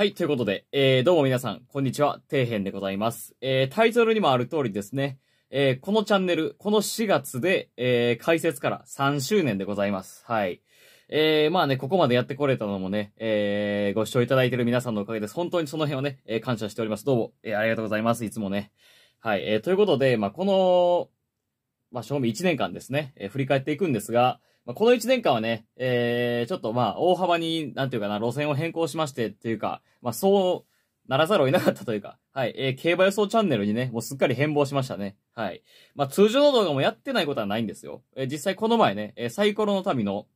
はい、ということで、えー、どうも皆さん、こんにちは、底辺でございます。えー、タイトルにもある通りですね、えー、このチャンネル、この4月で、えー、解説から3周年でございます。はい。えー、まあね、ここまでやってこれたのもね、えー、ご視聴いただいている皆さんのおかげです。本当にその辺をね、えー、感謝しております。どうも、えー、ありがとうございます。いつもね。はい。えー、ということで、まあ、この、まあ、賞味1年間ですね、えー、振り返っていくんですが、この1年間はね、えー、ちょっとまあ、大幅に、なんていうかな、路線を変更しましてっていうか、まあ、そうならざるを得なかったというか、はい、えー、競馬予想チャンネルにね、もうすっかり変貌しましたね。はい。まあ、通常の動画もやってないことはないんですよ。えー、実際この前ね、えサイコロの民の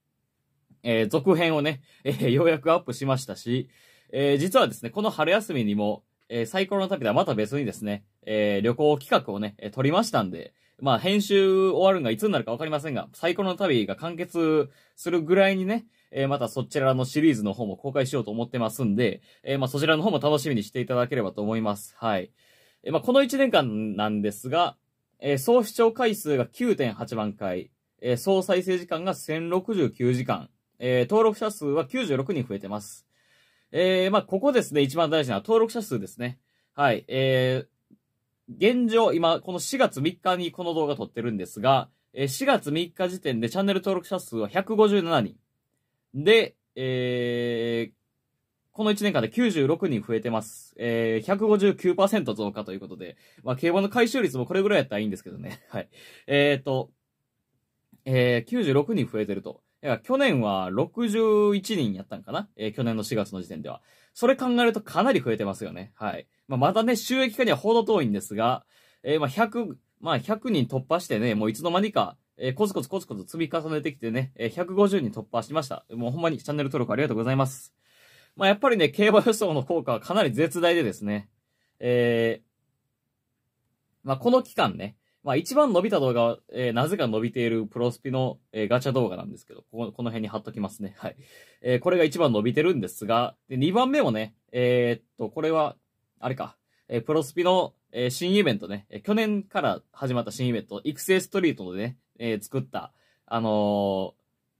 え続編をね、えようやくアップしましたし、え実はですね、この春休みにも、えサイコロの旅ではまた別にですね、え旅行企画をね、え取りましたんで、まあ、編集終わるんがいつになるかわかりませんが、サイコロの旅が完結するぐらいにね、えー、またそちらのシリーズの方も公開しようと思ってますんで、えー、まあそちらの方も楽しみにしていただければと思います。はい。えー、まあこの1年間なんですが、えー、総視聴回数が9.8万回、えー、総再生時間が1069時間、えー、登録者数は96人増えてます。えー、まあ、ここですね、一番大事な登録者数ですね。はい。えー、現状、今、この4月3日にこの動画撮ってるんですが、えー、4月3日時点でチャンネル登録者数は157人。で、えー、この1年間で96人増えてます。えー、159%増加ということで、まあ、競馬の回収率もこれぐらいやったらいいんですけどね。はい。えっ、と、えー、96人増えてると。いや、去年は61人やったんかなえー、去年の4月の時点では。それ考えるとかなり増えてますよね。はい。まあ、まだね、収益化にはほど遠いんですが、えー、まあ、100、まあ、100人突破してね、もういつの間にか、えー、コツコツコツコツ積み重ねてきてね、えー、150人突破しました。もうほんまにチャンネル登録ありがとうございます。まあ、やっぱりね、競馬予想の効果はかなり絶大でですね、えー、まあ、この期間ね、まあ一番伸びた動画は、えー、なぜか伸びているプロスピの、えー、ガチャ動画なんですけど、ここ、この辺に貼っときますね。はい。えー、これが一番伸びてるんですが、で、2番目もね、えっと、これは、あれか、えプロスピの、え新イベントね、え去年から始まった新イベント、育成ストリートでね、え作った、あの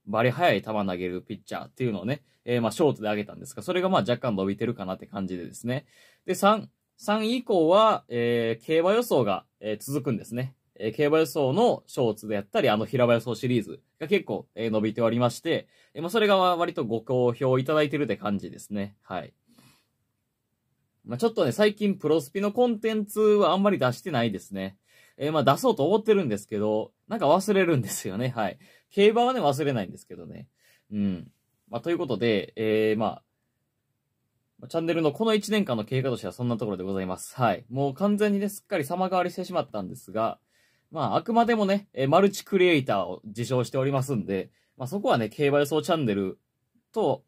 バリ早い球投げるピッチャーっていうのをね、えまあショートで上げたんですが、それがまあ若干伸びてるかなって感じでですね。で、3、3以降は、えー、競馬予想が、えー、続くんですね。えー、競馬予想のショーツであったり、あの平場予想シリーズが結構、えー、伸びておりまして、えー、まあ、それが割とご好評いただいてるって感じですね。はい。まあ、ちょっとね、最近プロスピのコンテンツはあんまり出してないですね。えー、まあ出そうと思ってるんですけど、なんか忘れるんですよね。はい。競馬はね、忘れないんですけどね。うん。まあ、ということで、えー、まあ、チャンネルのこの1年間の経過としてはそんなところでございます。はい。もう完全にね、すっかり様変わりしてしまったんですが、まあ、あくまでもね、えマルチクリエイターを自称しておりますんで、まあそこはね、競馬予想チャンネルと、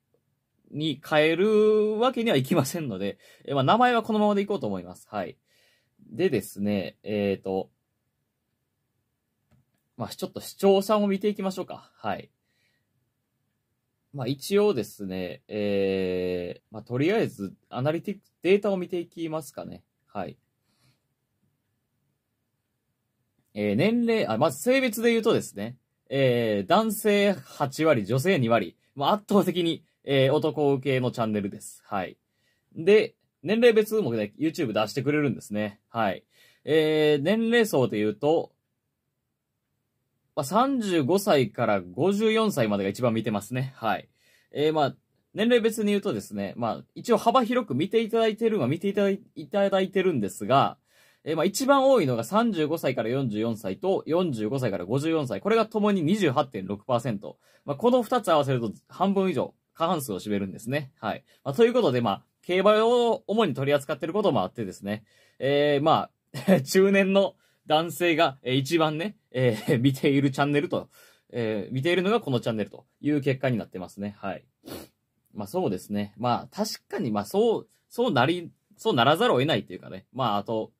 に変えるわけにはいきませんので、えまあ名前はこのままでいこうと思います。はい。でですね、えっ、ー、と、まあちょっと視聴者を見ていきましょうか。はい。まあ一応ですね、えー、まあとりあえずアナリティクデータを見ていきますかね。はい。えー、年齢、あ、まず性別で言うとですね、えー、男性8割、女性2割。まあ圧倒的に、えー、男受けのチャンネルです。はい。で、年齢別もね、YouTube 出してくれるんですね。はい。えー、年齢層で言うと、まあ、35歳から54歳までが一番見てますね。はい。えー、まあ、年齢別に言うとですね、まあ、一応幅広く見ていただいてるのは見ていただいいただいてるんですが、えー、まあ、一番多いのが35歳から44歳と45歳から54歳。これが共に28.6%。まあ、この2つ合わせると半分以上、過半数を占めるんですね。はい。まあ、ということで、まあ、競馬を主に取り扱ってることもあってですね、えー、まあ、中年の男性が、えー、一番ね、えー、見ているチャンネルと、えー、見ているのがこのチャンネルという結果になってますね。はい。まあそうですね。まあ確かに、まあそう、そうなり、そうならざるを得ないっていうかね。まああと、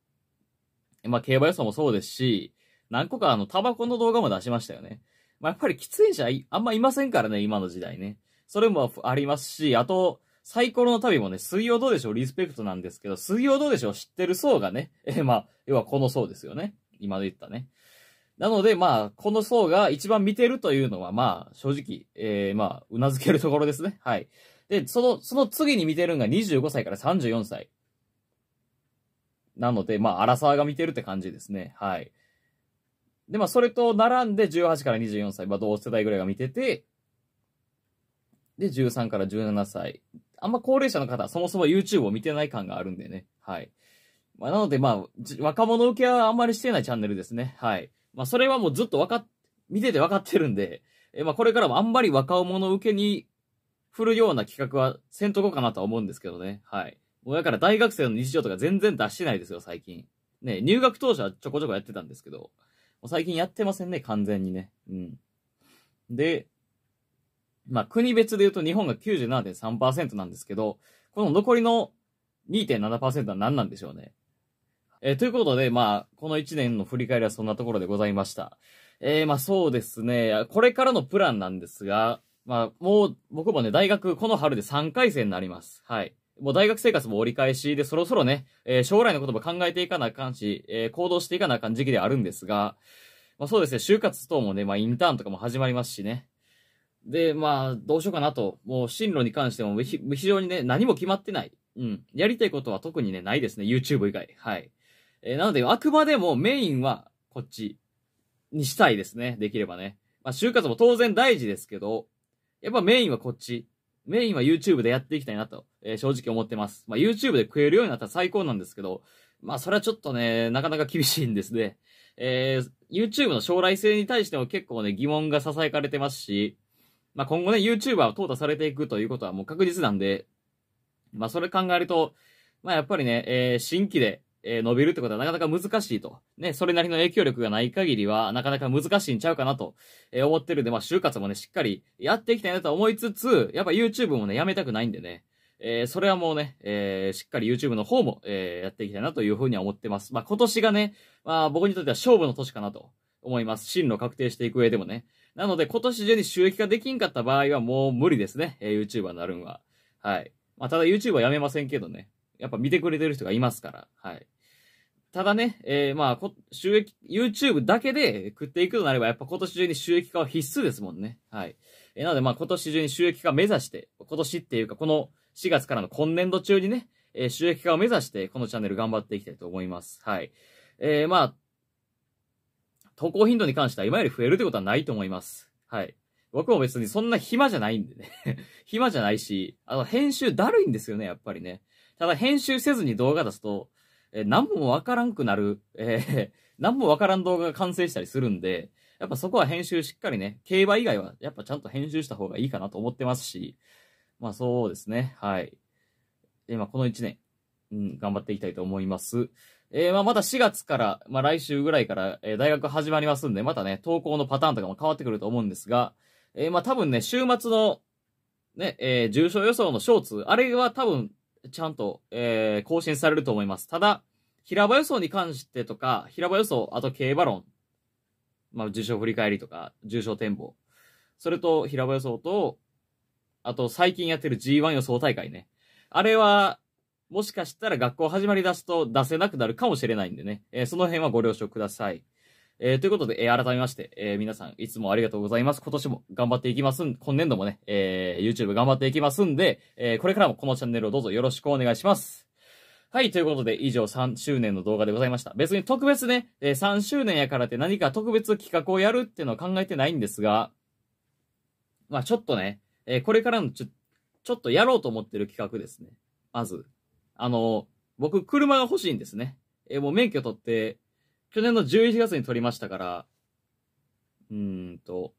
まあ競馬予想もそうですし、何個かあの、タバコの動画も出しましたよね。まあやっぱり喫煙者あんまいませんからね、今の時代ね。それもありますし、あと、サイコロの旅もね、水曜どうでしょうリスペクトなんですけど、水曜どうでしょう知ってる層がね、えまあ、要はこの層ですよね。今で言ったね。なので、まあ、この層が一番見てるというのは、まあ、正直、えー、まあ、うなずけるところですね。はい。で、その、その次に見てるのが25歳から34歳。なので、まあ、荒沢が見てるって感じですね。はい。で、まあ、それと並んで18から24歳、まあ、同世代ぐらいが見てて、で、13から17歳。あんま高齢者の方、そもそも YouTube を見てない感があるんでね。はい。まあ、なので、まあ、若者受けはあんまりしてないチャンネルですね。はい。まあ、それはもうずっとわかっ、見てて分かってるんで、え、まあ、これからもあんまり若者受けに振るような企画はせんとこうかなとは思うんですけどね。はい。もうだから大学生の日常とか全然出してないですよ、最近。ね、入学当初はちょこちょこやってたんですけど、もう最近やってませんね、完全にね。うん。で、まあ、国別で言うと日本が97.3%なんですけど、この残りの2.7%は何なんでしょうね。えー、ということで、まあ、この1年の振り返りはそんなところでございました。えー、まあそうですね、これからのプランなんですが、まあ、もう、僕もね、大学、この春で3回生になります。はい。もう大学生活も折り返しで、そろそろね、えー、将来のことも考えていかなあかんし、えー、行動していかなあかん時期であるんですが、まあそうですね、就活等もね、まあインターンとかも始まりますしね。で、まあ、どうしようかなと。もう、進路に関しても、非常にね、何も決まってない。うん。やりたいことは特にね、ないですね。YouTube 以外。はい。えー、なので、あくまでもメインは、こっち、にしたいですね。できればね。まあ、就活も当然大事ですけど、やっぱメインはこっち。メインは YouTube でやっていきたいなと、えー、正直思ってます。まあ、YouTube で食えるようになったら最高なんですけど、まあ、それはちょっとね、なかなか厳しいんですね。えー、YouTube の将来性に対しても結構ね、疑問が囁かれてますし、まあ、今後ね、YouTuber を淘汰されていくということはもう確実なんで、まあ、それ考えると、まあ、やっぱりね、えー、新規で、えー、伸びるってことはなかなか難しいと。ね、それなりの影響力がない限りは、なかなか難しいんちゃうかなと、えー、思ってるんで、まあ、就活もね、しっかりやっていきたいなと思いつつ、やっぱ YouTube もね、やめたくないんでね。えー、それはもうね、えー、しっかり YouTube の方も、えー、やっていきたいなというふうには思ってます。まあ、今年がね、まあ、僕にとっては勝負の年かなと思います。進路確定していく上でもね。なので、今年中に収益化できんかった場合はもう無理ですね。えー、YouTuber になるんは。はい。まあ、ただ YouTuber はやめませんけどね。やっぱ見てくれてる人がいますから。はい。ただね、えー、まあ、収益、YouTube だけで食っていくとなれば、やっぱ今年中に収益化は必須ですもんね。はい。えー、なので、まあ、今年中に収益化目指して、今年っていうか、この4月からの今年度中にね、えー、収益化を目指して、このチャンネル頑張っていきたいと思います。はい。えー、まあ、投稿頻度に関しては今より増えるってことはないと思います。はい。僕も別にそんな暇じゃないんでね 暇じゃないし、あの、編集だるいんですよね、やっぱりね。ただ編集せずに動画出すと、えー、何もわからんくなる、えー、何もわからん動画が完成したりするんで、やっぱそこは編集しっかりね、競馬以外はやっぱちゃんと編集した方がいいかなと思ってますし、まあそうですね、はい。今この1年、うん、頑張っていきたいと思います。えー、まあまた4月から、まあ来週ぐらいから、えー、大学始まりますんで、またね、投稿のパターンとかも変わってくると思うんですが、えー、まあ多分ね、週末の、ね、えー、重症予想のショーツ、あれは多分、ちゃんと、えー、更新されると思います。ただ、平場予想に関してとか、平場予想、あと競馬論、まあ、重賞振り返りとか、重症展望。それと、平場予想と、あと、最近やってる G1 予想大会ね。あれは、もしかしたら学校始まり出すと出せなくなるかもしれないんでね、えー、その辺はご了承ください。えー、ということで、えー、改めまして、えー、皆さんいつもありがとうございます。今年も頑張っていきますん、今年度もね、えー、YouTube 頑張っていきますんで、えー、これからもこのチャンネルをどうぞよろしくお願いします。はい、ということで、以上3周年の動画でございました。別に特別ね、えー、3周年やからって何か特別企画をやるっていうのは考えてないんですが、まあちょっとね、えー、これからのちょ、ちょっとやろうと思ってる企画ですね。まず。あの、僕、車が欲しいんですね。え、もう免許取って、去年の11月に取りましたから、うーんと、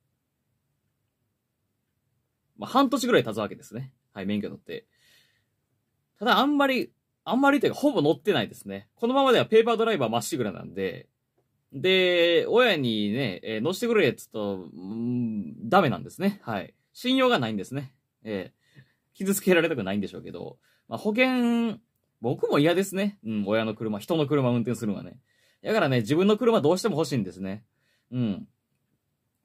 まあ、半年ぐらい経つわけですね。はい、免許取って。ただ、あんまり、あんまりというか、ほぼ乗ってないですね。このままではペーパードライバーまっしぐらなんで、で、親にね、えー、乗してくれっつうと、んダメなんですね。はい。信用がないんですね。えー、傷つけられたくないんでしょうけど、まあ、保険僕も嫌ですね。うん、親の車、人の車運転するのはね。だからね、自分の車どうしても欲しいんですね。うん。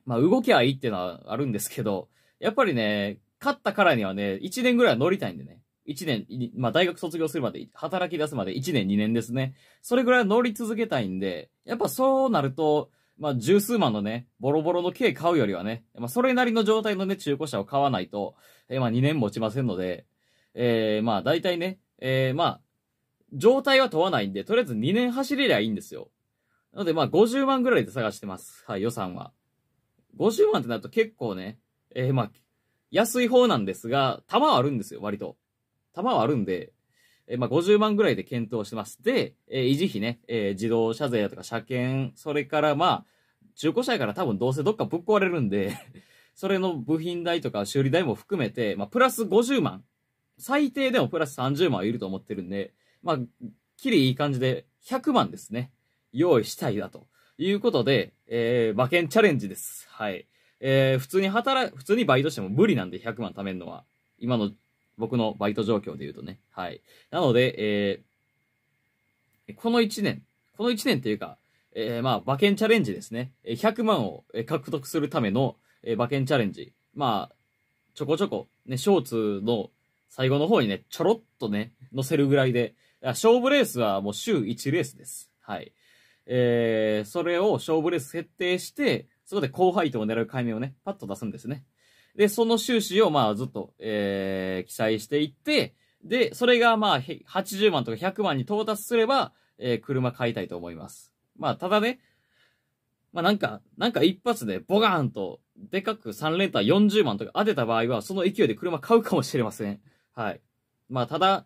まあ、動きはいいってのはあるんですけど、やっぱりね、勝ったからにはね、1年ぐらい乗りたいんでね。1年、まあ、大学卒業するまで、働き出すまで1年2年ですね。それぐらい乗り続けたいんで、やっぱそうなると、まあ、十数万のね、ボロボロの軽買うよりはね、まあ、それなりの状態のね、中古車を買わないと、えー、まあ、2年持ちませんので、えー、まあ、大体ね、えー、まあ、状態は問わないんで、とりあえず2年走れりゃいいんですよ。なので、まあ、50万ぐらいで探してます。はい、予算は。50万ってなると結構ね、えー、まあ、安い方なんですが、弾はあるんですよ、割と。弾はあるんで、えー、まあ、50万ぐらいで検討してます。で、えー、維持費ね、え自動車税だとか車検、それからまあ、中古車やから多分どうせどっかぶっ壊れるんで それの部品代とか修理代も含めて、まあ、プラス50万。最低でもプラス30万はいると思ってるんで、まあ、きりいい感じで100万ですね。用意したいだと。いうことで、えー、馬券チャレンジです。はい。えー、普通に働、普通にバイトしても無理なんで100万貯めるのは。今の僕のバイト状況で言うとね。はい。なので、えー、この1年、この1年っていうか、えー、まあ、馬券チャレンジですね。え、100万を獲得するための、え馬券チャレンジ。まあ、ちょこちょこ、ね、ショーツの最後の方にね、ちょろっとね、載せるぐらいで、勝負レースはもう週1レースです。はい。えー、それを勝負レース設定して、そこで高配当を狙う解明をね、パッと出すんですね。で、その収支をまあずっと、えー、記載していって、で、それがまあ80万とか100万に到達すれば、えー、車買いたいと思います。まあただね、まあなんか、なんか一発でボガーンと、でかく3連単40万とか当てた場合は、その勢いで車買うかもしれません。はい。まあただ、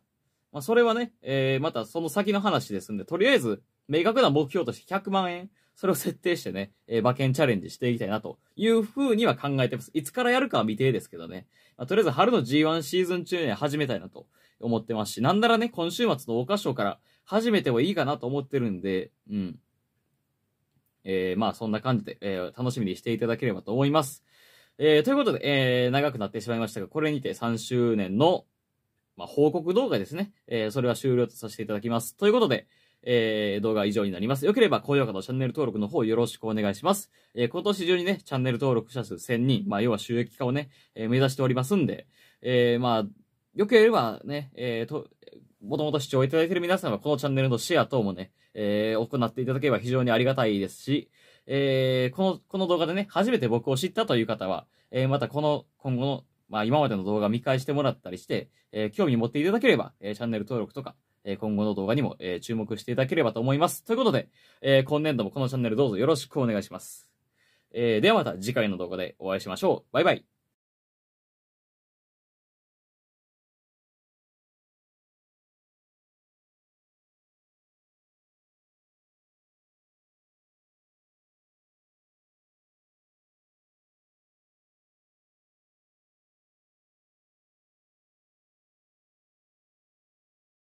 まあ、それはね、えー、またその先の話ですんで、とりあえず、明確な目標として100万円、それを設定してね、えー、馬券チャレンジしていきたいなというふうには考えてます。いつからやるかは未定ですけどね。まあ、とりあえず春の G1 シーズン中には始めたいなと思ってますし、なんならね、今週末の桜花賞から始めてもいいかなと思ってるんで、うん。えー、まあそんな感じで、えー、楽しみにしていただければと思います。えー、ということで、えー、長くなってしまいましたが、これにて3周年のまあ、報告動画ですね。えー、それは終了とさせていただきます。ということで、えー、動画は以上になります。よければ高評価とチャンネル登録の方よろしくお願いします。えー、今年中にね、チャンネル登録者数1000人、まあ、要は収益化をね、えー、目指しておりますんで、えー、まあ、よければね、えー、と、もともと視聴いただいている皆さんはこのチャンネルのシェア等もね、えー、行っていただければ非常にありがたいですし、えー、この、この動画でね、初めて僕を知ったという方は、えー、またこの、今後のまあ、今までの動画見返してもらったりして、え興味持っていただければ、えチャンネル登録とか、え今後の動画にも、え注目していただければと思います。ということで、え今年度もこのチャンネルどうぞよろしくお願いします。えではまた次回の動画でお会いしましょう。バイバイ。